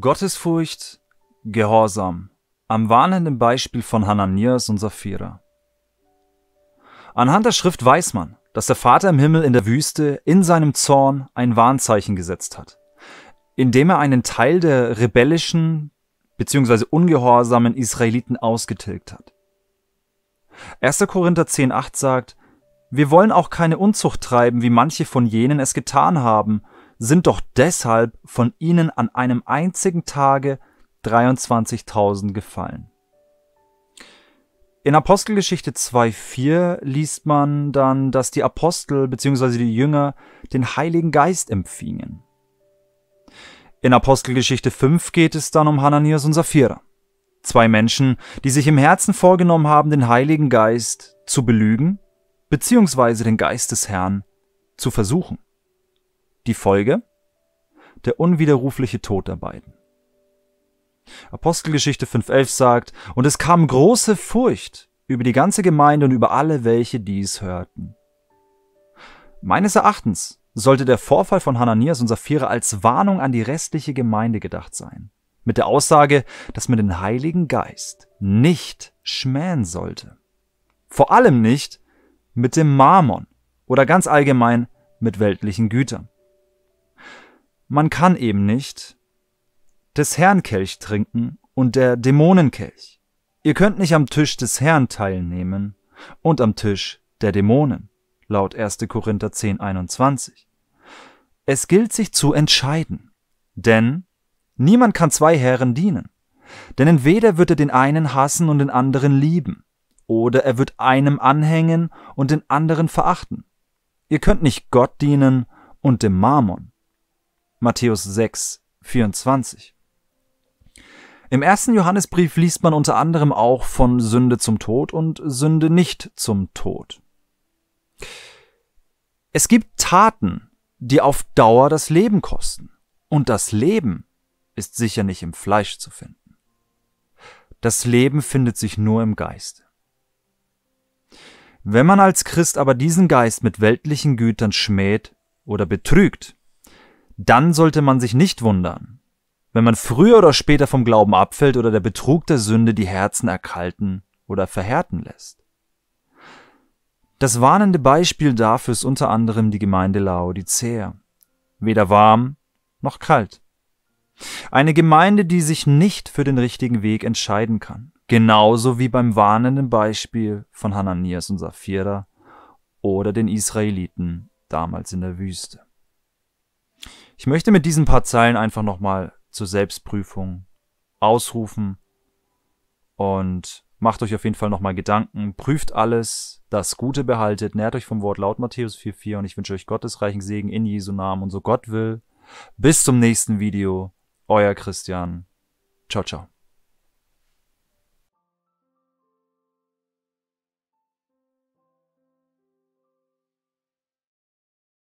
Gottesfurcht, Gehorsam. Am warnenden Beispiel von Hananias und Sapphira. Anhand der Schrift weiß man, dass der Vater im Himmel in der Wüste in seinem Zorn ein Warnzeichen gesetzt hat, indem er einen Teil der rebellischen bzw. ungehorsamen Israeliten ausgetilgt hat. 1. Korinther 10.8 sagt, wir wollen auch keine Unzucht treiben, wie manche von jenen es getan haben sind doch deshalb von ihnen an einem einzigen Tage 23.000 gefallen. In Apostelgeschichte 2.4 liest man dann, dass die Apostel bzw. die Jünger den Heiligen Geist empfingen. In Apostelgeschichte 5 geht es dann um Hananias und Sapphira. Zwei Menschen, die sich im Herzen vorgenommen haben, den Heiligen Geist zu belügen bzw. den Geist des Herrn zu versuchen. Die Folge? Der unwiderrufliche Tod der beiden. Apostelgeschichte 5.11 sagt, und es kam große Furcht über die ganze Gemeinde und über alle, welche dies hörten. Meines Erachtens sollte der Vorfall von Hananias und Sapphira als Warnung an die restliche Gemeinde gedacht sein, mit der Aussage, dass man den Heiligen Geist nicht schmähen sollte. Vor allem nicht mit dem Marmon oder ganz allgemein mit weltlichen Gütern man kann eben nicht des Herrn Kelch trinken und der Dämonenkelch. Ihr könnt nicht am Tisch des Herrn teilnehmen und am Tisch der Dämonen, laut 1. Korinther 10, 21. Es gilt sich zu entscheiden, denn niemand kann zwei Herren dienen. Denn entweder wird er den einen hassen und den anderen lieben, oder er wird einem anhängen und den anderen verachten. Ihr könnt nicht Gott dienen und dem Marmon. Matthäus 6, 24. Im ersten Johannesbrief liest man unter anderem auch von Sünde zum Tod und Sünde nicht zum Tod. Es gibt Taten, die auf Dauer das Leben kosten. Und das Leben ist sicher nicht im Fleisch zu finden. Das Leben findet sich nur im Geist. Wenn man als Christ aber diesen Geist mit weltlichen Gütern schmäht oder betrügt, dann sollte man sich nicht wundern, wenn man früher oder später vom Glauben abfällt oder der Betrug der Sünde die Herzen erkalten oder verhärten lässt. Das warnende Beispiel dafür ist unter anderem die Gemeinde Laodicea. Weder warm noch kalt. Eine Gemeinde, die sich nicht für den richtigen Weg entscheiden kann. Genauso wie beim warnenden Beispiel von Hananias und Sapphira oder den Israeliten damals in der Wüste. Ich möchte mit diesen paar Zeilen einfach nochmal zur Selbstprüfung ausrufen und macht euch auf jeden Fall nochmal Gedanken, prüft alles, das Gute behaltet, nährt euch vom Wort laut Matthäus 4,4 und ich wünsche euch gottesreichen Segen in Jesu Namen und so Gott will. Bis zum nächsten Video, euer Christian. Ciao, ciao.